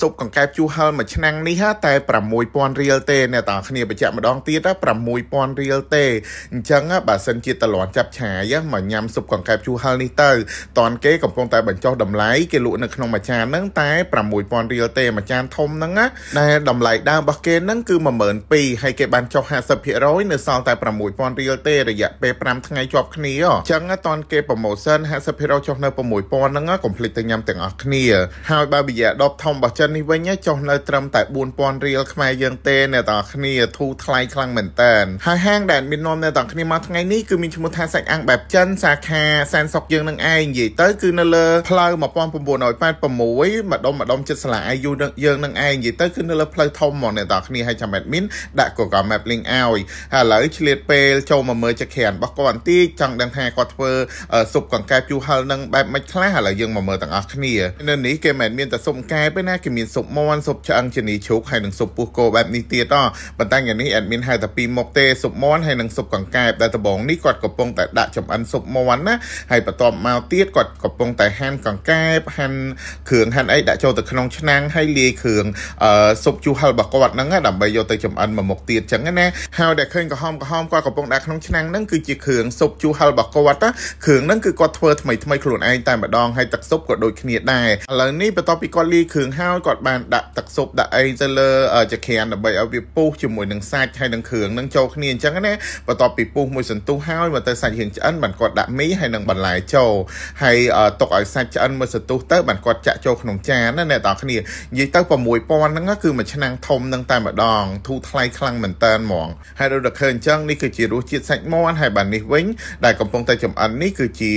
ស៊ុបកង្កែបជូរហឹរមួយឆ្នាំងនេះតែ6000រៀលទេអ្នកតាគ្នាបញ្ជាក់ម្ដងទៀត6000រៀលទេអញ្ចឹងបើសិនជាតលន់ចាប់ឆាយមកញ៉ាំស៊ុបកង្កែបជូរហឹរនេះទៅតនគេកំពុងតែបញ្ចុះតម្លៃគេលក់នៅក្នុងមួយចានហ្នឹងតែ6000រៀលទេមួយចានធំហ្នឹងណាដែលតម្លៃដើមរបស់គេហ្នឹងគឺ12000ហើយគេបានចុះ50%នៅសល់តែ6000រៀលទេរយៈពេល5ថ្ងៃជាប់គ្នាអញ្ចឹងតនគេប្រម៉ូសិន50%ចុះនៅ6000ហ្នឹងកុំភ្លេចទៅញ៉ាំទាំងអស់គ្នាហើយបើវិយាដបធំរបស់ចិននេះវិញចុះនៅត្រឹមតែ4000រៀលខ្មែរយើងទេអ្នកទាំងគ្នាធូរថ្លៃខ្លាំងមែនតើហើយហាងដែលមាននាំអ្នកទាំងគ្នាមកថ្ងៃនេះគឺមានឈ្មោះថាសាច់អាំងបែបចិនសាខាសានសុកយើងនឹងឯងនិយាយទៅគឺនៅលើផ្លូវ1986ម្ដុំម្ដុំចិត្តសាលាអាយុយើងនឹងឯងនិយាយទៅគឺនៅលើផ្លូវធំហ្មងអ្នកទាំងគ្នាហើយចាំមែនមានដាក់ Google Map link ឲ្យហើយឥឡូវឆ្លៀតពេលចូលមកមើលចក្រានរបស់គាត់បន្តិចចង់ដឹងថាគាត់ធ្វើស៊ុបកង្កែបជូរហឹលនឹងបែបមិនខ្លះឥឡូវយើងមកមើលទាំងអស់គ្នានៅនេះគេមិនមែនមានតែស៊ុបកង្កែបទេណាគេគឺមានស៊ុបមាន់ស៊ុបឆ្អឹងជានីជ្រូកហើយនិងស៊ុបពោះគោបែបនេះទៀតអប៉ុន្តែយ៉ាងនេះអេដមីនហៅតែពីរមុខទេស៊ុបមាន់ហើយនិងស៊ុបកង្កែបដែលដំបងនេះគាត់កំពុងតែដាក់ចំអិនស៊ុបមាន់ណាហើយបន្ទាប់មកទៀតគាត់កំពុងតែហាន់កង្កែបហាន់គ្រឿងហាន់អីដាក់ចូលទៅក្នុងឆ្នាំងហើយលាយគ្រឿងអឺស៊ុបជូរហិលរបស់គាត់ហ្នឹងដើម្បីយកទៅចំអិនមួយមុខទៀតចឹងណាហើយដែលឃើញក្រហមក្រហមគាត់កំពុងដាក់ក្នុងឆ្នាំងហ្នឹងគឺជាគ្រឿងស៊ុបជូរហិលរបស់គាត់ណាគ្រឿងហ្នឹងគឺគាត់ធ្វើថ្មីថ្មីខ្លួនឯងតែម្ដងហើយទឹកស៊ុបក៏ដូចគ្នាដែរឥឡូវនេះបន្ទាប់ពីគាត់លាយគ្រឿងហើយហើយគាត់បានដាក់ទឹកស៊ុបដាក់អីទៅលើចក្រានដើម្បីឲ្យវាពុះជាមួយនឹងសាច់ហើយនឹងគ្រឿងនឹងចូលគ្នាអញ្ចឹងណាបន្ទាប់ពីពុះមួយសន្ទុះហើយមកទៅសាច់រៀងឆ្អិនបានគាត់ដាក់មីហើយនឹងបន្លែចូលហើយទុកឲ្យសាច់ឆ្អិនមួយសន្ទុះទៅបានគាត់ចាក់ចូលក្នុងចានណាអ្នកទាំងគ្នានិយាយទៅ6000ហ្នឹងគឺមួយឆ្នាំធំនឹងតែម្ដងធូរថ្លៃខ្លាំងមែនតើហ្មងហើយដូចតែឃើញអញ្ចឹងនេះគឺជារសជាតិសាច់មាន់ហើយបាននេះវិញ ដែលកំពុងតែចំអិននេះគឺជា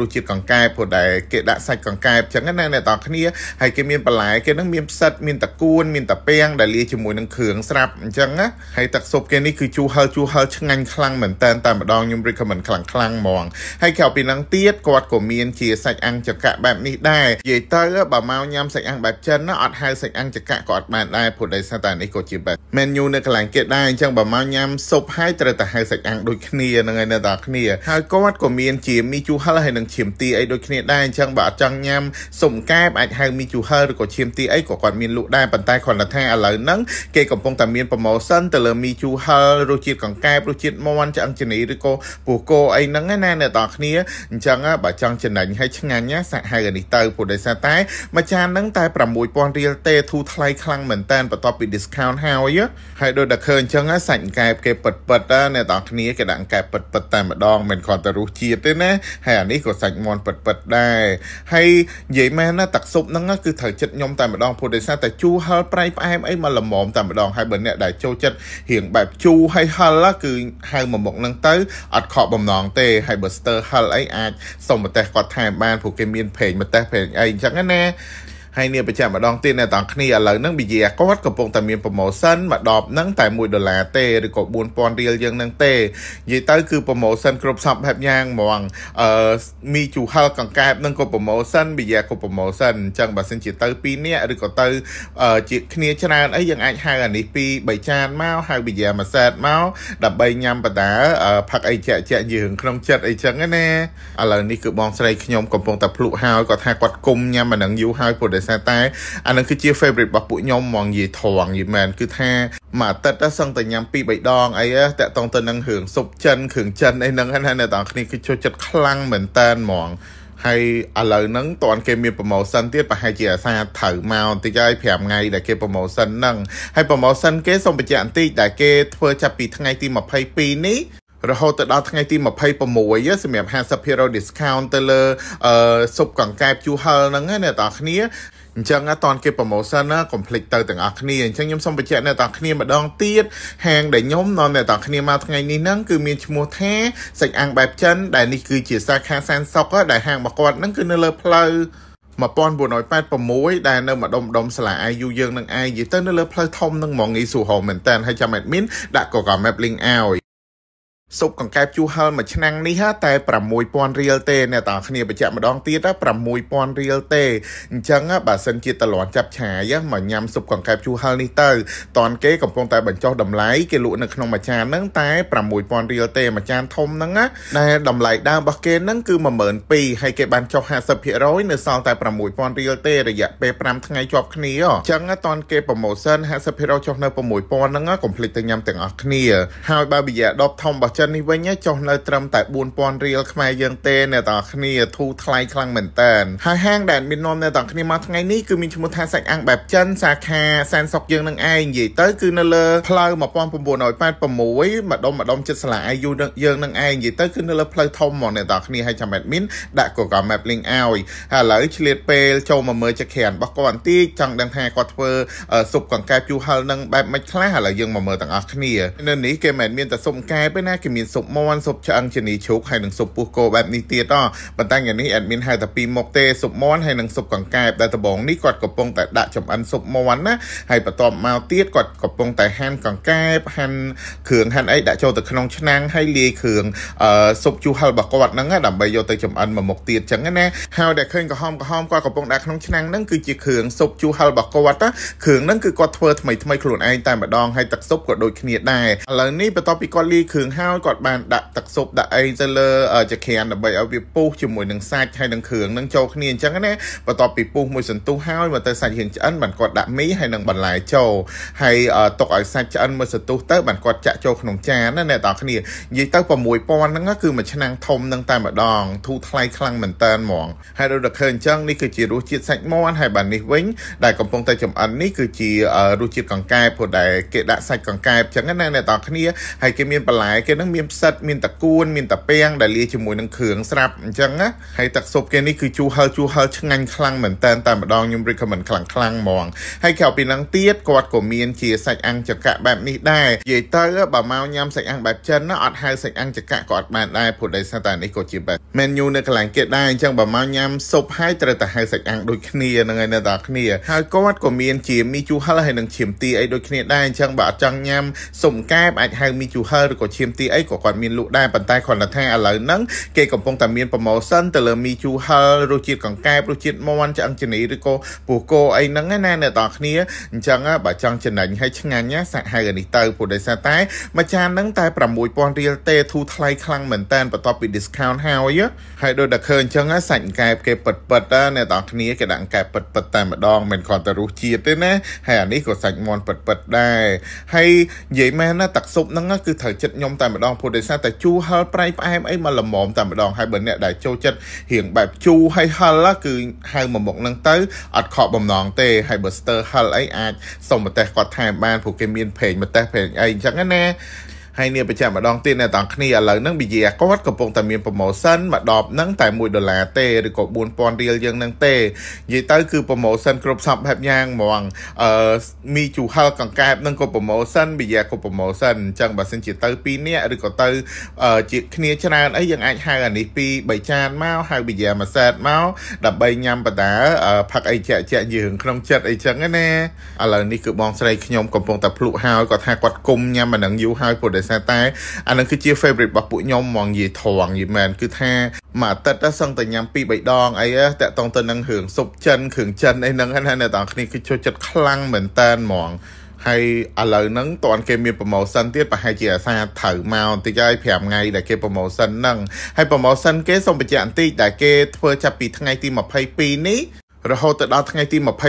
រសជាតិកង្កែបព្រោះដែលគេដាក់សាច់កង្កែបអញ្ចឹងណាអ្នកទាំងគ្នាហើយគេមានបន្លែគេនឹងនឹងមានផ្សិតមានតកួន មានតាពាំងដែលលាយជាមួយនឹងគ្រឿងស្រាប់អញ្ចឹងណាហើយទឹកស៊ុបគេនេះគឺជូរហឹរជូរហឹរឆ្ងាញ់ខ្លាំងមែនតើតែម្ដងខ្ញុំ recommend ខ្លាំងខ្លាំងហ្មងហើយក្រៅពីនឹងទៀតគាត់ក៏មាន ជាសាច់អាំងចង្កាក់បែបនេះដែរនិយាយទៅបើមកញ៉ាំសាច់អាំងបែបចិនណាអត់ហៅសាច់អាំងចង្កាក់ក៏អត់បានដែរព្រោះដោយសារតែនេះក៏ជាបែប menu នៅកន្លែងគេដែរអញ្ចឹងបើមកញ៉ាំស៊ុបហើយត្រូវតែហៅសាច់អាំងដូចគ្នាហ្នឹងហើយនៅតែគ្នាហើយគាត់ក៏មានជាមីជូរហឹរហើយនឹងឈាមទាអីដូចគ្នាដែរអញ្ចឹងបើអត់ចង់ញ៉ាំស៊ុបកែបអាចហៅមីជូរហឹរឬក៏ឈាមទាអីអីក៏គាត់មានលក់ដែរប៉ុន្តែគ្រាន់តែថាឥឡូវហ្នឹងគេកំពុងតែមាន promotion ទៅលើមីជូហិលរសជាតិកង្កែបរសជាតិមាន់ឆ្អឹងជំនីឬក៏ពោះគោអីហ្នឹងណាអ្នកទាំងគ្នាអញ្ចឹងបើចង់ចំណេញឲ្យឆ្ងាញ់សាក់ហៅនេះទៅព្រោះដោយសារតែមួយចានហ្នឹង តែ6000រៀលទេធូរថ្លៃខ្លាំងមែនតើបន្ទាប់ពី discount ហើយហើយដូចតែឃើញអញ្ចឹងសាច់កែបគេពិតពិតអ្នកទាំងគ្នាគេដាក់កែបពិតពិតតែម្ដងមិនគ្រាន់តែរសជាតិទេណាហើយអានេះក៏សាច់មាន់ពិតពិតដែរហើយនិយាយមែនណាទឹកស៊ុបហ្នឹងគឺត្រូវចិត្តខ្ញុំតែម្ដងងព្រោះដោយសារតែជូរហឹរប្រៃផ្អែមអីមកល្មមតែម្ដងហើយបើអ្នកដែលចូលចិត្តរៀងបែបជូរហើយហឹរគឺហៅមួយមុខហ្នឹងទៅអត់ខកបំណងទេហើយបើស្ទើរហឹរអីអាចសុំម្ទេសគាត់ថែមបានព្រោះគេមានប្រេងម្ទេសប្រេងអីអញ្ចឹងណាហើយនេះប្រចាំម្ដងទៀតអ្នកទាំងគ្នាឥឡូវហ្នឹងវិយាគាត់កំពុងតែមានប្រម៉ូសិនមួយដបហ្នឹងតែ1ដុល្លារទេឬក៏4000រៀលយើងហ្នឹងទេនិយាយទៅគឺប្រម៉ូសិនគ្រប់សពបែបយ៉ាងហ្មងអឺមីជូហលកង្កែបហ្នឹងក៏ប្រម៉ូសិនវិយាក៏ប្រម៉ូសិនអញ្ចឹងបើសិនជាទៅ2នាក់ឬក៏ទៅជាគ្នា ច្រើនអីយើងអាចហៅអានេះ2 3ចានមកហៅវិយាមួយសែតមកដើម្បីញ៉ាំបដាផឹកអីជាក់ជាក់យើងក្នុងចិត្តអីចឹងណាឥឡូវនេះគឺបងស្រីខ្ញុំកំពុងតែភ្លុកហើយគាត់ថាគាត់គុំញ៉ាំអានឹងយូរហើយពុទ្ធសារតែអានឹងគឺជា favorite របស់ពួកខ្ញុំហ្មងនិយាយត្រង់យីមែនគឺ ថាមួយអាទិត្យសឹងតែញ៉ាំ2 3ដងអីតាក់តងទៅនឹងរឿងស៊ុបចិនគ្រឿងចិនអីហ្នឹងណាអ្នកទាំងគ្នាគឺចូលចិត្តខ្លាំងមែនតើហ្មងហើយឥឡូវហ្នឹងតន់គេមាន promotion ទៀតប្រហែលជាអាសាត្រូវមកបន្តិចហើយ5ថ្ងៃដែលគេ promotion ហ្នឹងហើយ promotion គេសូមបញ្ជាក់បន្តិចដែលគេធ្វើចាប់ពីថ្ងៃទី22នេះរហូតទៅដល់ថ្ងៃទី26សម្រាប់50% discount ទៅលើអឺស៊ុបកង្កែបជូហលហ្នឹងណាអ្នកនរគ្នាអញ្ចឹងតอนគេ promotion ណាកុំភ្លេចទៅទាំងអស់គ្នាអញ្ចឹងខ្ញុំសូមបញ្ជាក់អ្នកទាំងគ្នាម្ដងទៀតហាងដែលខ្ញុំនាំអ្នកទាំងគ្នាមកថ្ងៃនេះហ្នឹងគឺមានឈ្មោះថាសាច់អាំងបែបចិនដែលនេះគឺជាសាខាសានសុកដែលហាងរបស់គាត់ហ្នឹងគឺនៅលើផ្លូវ1986ដែលនៅម្ដុំដុំសាលា IU យើងនឹងឯងនិយាយទៅនៅលើផ្លូវធំនឹងហ្មងងាយស្រួលហ្មងមែនតើហើយចាំអេដមីនដាក់ Google Map link ឲ្យសុបកង្កែបជូរហិលមួយឆ្នាំងនេះតែ6000រៀលទេអ្នកតាគ្នាបញ្ជាក់ម្ដងទៀត6000រៀលទេអញ្ចឹងបើសិនជាតលន់ចាប់ឆាយមកញ៉ាំសុបកង្កែបជូរហិលនេះទៅតនគេកំពុងតែបញ្ចុះតម្លៃគេលក់នៅក្នុងមួយចានហ្នឹងតែ6000រៀលទេមួយចានធំហ្នឹងណាដែលតម្លៃដើមរបស់គេហ្នឹងគឺ12000ហើយគេបានចុះ50%នៅសល់តែ6000រៀលទេរយៈពេល5ថ្ងៃជាប់គ្នាអញ្ចឹងតនគេប្រម៉ូសិន50%ចុះនៅ6000ហ្នឹងកុំភ្លេចទៅញ៉ាំទាំងអស់គ្នាហើយបើវិយាដបធំរបស់ចិននេះវិញចុះនៅត្រឹមតែ4000រៀលខ្មែរយើងទេអ្នកទាំងគ្នាធូរថ្លៃខ្លាំងមែនតើហើយហាងដែលមាននាំអ្នកទាំងគ្នាមកថ្ងៃនេះគឺមានឈ្មោះថាសាច់អាំងបែបចិនសាខាសានសុកយើងនឹងឯងនិយាយទៅគឺនៅលើផ្លូវ1986ម្ដុំម្ដុំចិត្តសាលាអាយូយើងនឹងឯងនិយាយទៅគឺនៅលើផ្លូវធំហ្មងអ្នកទាំងគ្នាហើយចាំមែតមីនដាក់ Google Map link ឲ្យហើយឥឡូវឆ្លៀតពេល ចូលមកមើលចក្រានរបស់គាត់បន្តិចចង់ដឹងថាគាត់ធ្វើស៊ុបកង្កែបជូរហឹលនឹងបែបម៉េចខ្លះឥឡូវយើងមកមើលទាំងអស់គ្នានៅនេះគេមិនមែនមានតែស៊ុបកង្កែបទេណាគឺមានស៊ុបមាន់ស៊ុបឆ្អឹងជានីជ្រូកហើយនិងស៊ុបពោះគោបែបនេះទៀតអប៉ុន្តែយ៉ាងនេះអេដមីនហៅតែពីរមុខទេស៊ុបមាន់ហើយនិងស៊ុបកង្កែបដែលដំបងនេះគាត់កំពុងតែដាក់ចំអិនស៊ុបមាន់ណាហើយបន្ទាប់មកទៀតគាត់កំពុងតែហាន់កង្កែបហាន់គ្រឿងហាន់អីដាក់ចូលទៅក្នុងឆ្នាំងហើយលាយគ្រឿងអឺស៊ុបជូរហឹលរបស់គាត់ហ្នឹងដើម្បីយកទៅចំអិនមួយមុខទៀតចឹងណាហើយដែលឃើញក្រហមក្រហមគាត់កំពុងដាក់ក្នុងឆ្នាំងហ្នឹងគឺជាគ្រឿងស៊ុបជូរហឹលរបស់គាត់ណាគ្រឿងហ្នឹងគឺគាត់ធ្វើថ្មីថ្មីខ្លួនឯងតែម្ដងហើយទឹកស៊ុបក៏ដូចគ្នាដែរឥឡូវនេះបន្ទាប់ពីគាត់លាយគ្រឿងហើយហើយគាត់បានដាក់ទឹកស៊ុបដាក់អីទៅលើចក្រានដើម្បីឲ្យវាពុះជាមួយនឹងសាច់ហើយនឹងគ្រឿងនឹងចូលគ្នាអញ្ចឹងណាបន្ទាប់ពីពុះមួយសន្ទុះហើយមកទៅសាច់រៀងឆ្អិនបានគាត់ដាក់មីហើយនឹងបន្លែចូលហើយទុកឲ្យសាច់ឆ្អិនមួយសន្ទុះទៅបានគាត់ចាក់ចូលក្នុងចានណាអ្នកទាំងគ្នានិយាយទៅ6000ហ្នឹងគឺមួយឆ្នាំធំនឹងតែម្ដងធូរថ្លៃខ្លាំងមែនតើហ្មងហើយដូចតែឃើញអញ្ចឹងនេះគឺជារសជាតិសាច់មាន់ហើយបាននេះវិញ ដែលកំពុងតែចំអិននេះគឺជារសជាតិកង្កែបព្រោះដែលគេដាក់សាច់កង្កែបអញ្ចឹងណាអ្នកទាំងគ្នាហើយគេមានបន្លែគេនឹងនឹងមានផ្សិតមានតកួនមានតាពាំងដែលលាយជាមួយនឹងគ្រឿងស្រាប់អញ្ចឹងណាហើយទឹកស៊ុបគេនេះគឺជូរហឹរជូរហឹរឆ្ងាញ់ខ្លាំងមែនតើតែម្ដងខ្ញុំ recommend ខ្លាំងខ្លាំងហ្មងហើយក្រៅពីនឹងទៀតគាត់ក៏មានជាសាច់អាំងចង្កាក់បែបនេះដែរនិយាយទៅបើមកញ៉ាំសាច់អាំងបែបចិនណាអត់ហៅសាច់អាំងចង្កាក់ក៏អត់បានដែរព្រោះដោយសារតែនេះក៏ជាបែប menu នៅកន្លែងគេដែរអញ្ចឹងបើមកញ៉ាំស៊ុបហើយត្រូវតែហៅសាច់អាំងដូចគ្នាហ្នឹងហើយនៅតែគ្នាហើយគាត់ក៏មានជាមីជូរហឹរហើយនឹងឈាមទាអីដូចគ្នាដែរអញ្ចឹងបើអត់ចង់ញ៉ាំស៊ុបកែបអាចហៅមីជូរហឹរឬក៏ឈាមទាអីក៏គាត់មានលក់ដែរប៉ុន្តែគ្រាន់តែថាឥឡូវហ្នឹងគេកំពុងតែមាន promotion ទៅលើមីជូហលរសជាតិកង្កែបរសជាតិមាន់ឆ្អឹងជំនីឬក៏ពោះគោអីហ្នឹងណាអ្នកទាំងគ្នាអញ្ចឹងបើចង់ចំណេញឲ្យឆ្ងាញ់ណាសាក់ហៅនេះទៅព្រោះដោយសារតែមួយចានហ្នឹងតែ6000រៀលទេធូរថ្លៃខ្លាំងមែនតើបន្ទាប់ពី discount ហើយហើយដូចតែឃើញអញ្ចឹងសាច់កង្កែបគេពិតពិតអ្នកទាំងគ្នាគេដាក់កង្កែបពិតពិតតែម្ដងមិនគ្រាន់តែរសជាតិទេណាហើយអានេះក៏សាច់មាន់ពិតពិតដែរហើយនិយាយមែនណាទឹកស៊ុបហ្នឹងគឺត្រូវចិត្តខ្ញុំតែម្ដងដងព្រោះដោយសារតែជូរហឹរប្រៃផ្អែមអីមកល្មមតែម្ដងហើយបើអ្នកដែលចូលចិត្តរៀងបែបជូរហើយហឹរគឺហៅមួយមុខហ្នឹងទៅអត់ខកបំណងទេហើយបើស្ទើរហឹរអីអាចសុំម្ទេសគាត់ថែមបានព្រោះគេមានប្រេងម្ទេសប្រេងអីអញ្ចឹងណាហើយនាបញ្ជាក់ម្ដងទៀតអ្នកទាំងគ្នាឥឡូវហ្នឹងវិយាគាត់កំពុងតែមានប្រម៉ូសិនមួយដបហ្នឹងតែ1ដុល្លារទេឬក៏4000រៀលយើងហ្នឹងទេនិយាយទៅគឺប្រម៉ូសិនគ្រប់សពបែបយ៉ាងហ្មងអឺមីជូហលកង្កែបហ្នឹងក៏ប្រម៉ូសិនវិយាក៏ប្រម៉ូសិនអញ្ចឹងបើសិនជាទៅ2នាក់ឬក៏ទៅ ជាគ្នាច្រើនអីយើងអាចហៅអានេះពី3ចានមកហៅវិយាមួយសែតមកដើម្បីញ៉ាំបដាផឹកអីជាក់ជាក់យើងក្នុងចិត្តអីចឹងណាឥឡូវនេះគឺបងស្រីខ្ញុំកំពុងតែភ្លុកហើយគាត់ថាគាត់គុំញ៉ាំអានឹងយូរហើយព្រោះដោយសារតែអានឹងគឺជា favorite របស់ពួកខ្ញុំហ្មងនិយាយត្រង់យីមែនគឺថាមួយអាទិត្យសឹងតែញ៉ាំ2 3ដងអីតាក់តងទៅនឹងរឿងសុបចិនគ្រឿងចិនអីហ្នឹងណាអ្នកទាំងគ្នាគឺចូលចិត្តខ្លាំងមែនតើហ្មងហើយឥឡូវហ្នឹងតន់គេមាន promotion ទៀតប្រហែលជាអាសាត្រូវមកបន្តិចហើយ5ថ្ងៃដែលគេ promotion ហ្នឹងហើយ promotion គេសូមបញ្ជាក់បន្តិចដែលគេធ្វើចាប់ពីថ្ងៃទី22នេះរហូតដល់ថ្ងៃទី26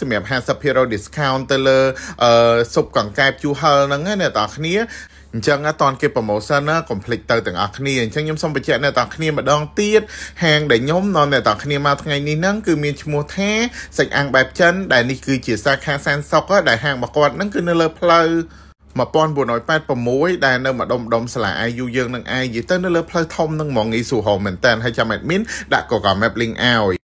សម្រាប់50% discount ទៅលើអឺស៊ុបកង្កែបជូហលហ្នឹងណាអ្នកនរគ្នាអញ្ចឹងតอนគេប្រម៉ូសិនណាកុំភ្លេចទៅទាំងអស់គ្នាអញ្ចឹងខ្ញុំសូមបញ្ជាក់អ្នកទាំងគ្នាម្ដងទៀតហាងដែលខ្ញុំនាំអ្នកទាំងគ្នាមកថ្ងៃនេះហ្នឹងគឺមានឈ្មោះថាសាច់អាំងបែបចិនដែលនេះគឺជាសាខាសានសុកដែលហាងរបស់គាត់ហ្នឹងគឺនៅលើផ្លូវ1486ដែលនៅម្ដុំម្ដុំសាលា IU យើងនឹងឯងនិយាយទៅនៅលើផ្លូវធំនឹងហ្មងងាយស្រួលហ្មងមែនតើហើយចាំអេដមីនដាក់ Google Map link ឲ្យ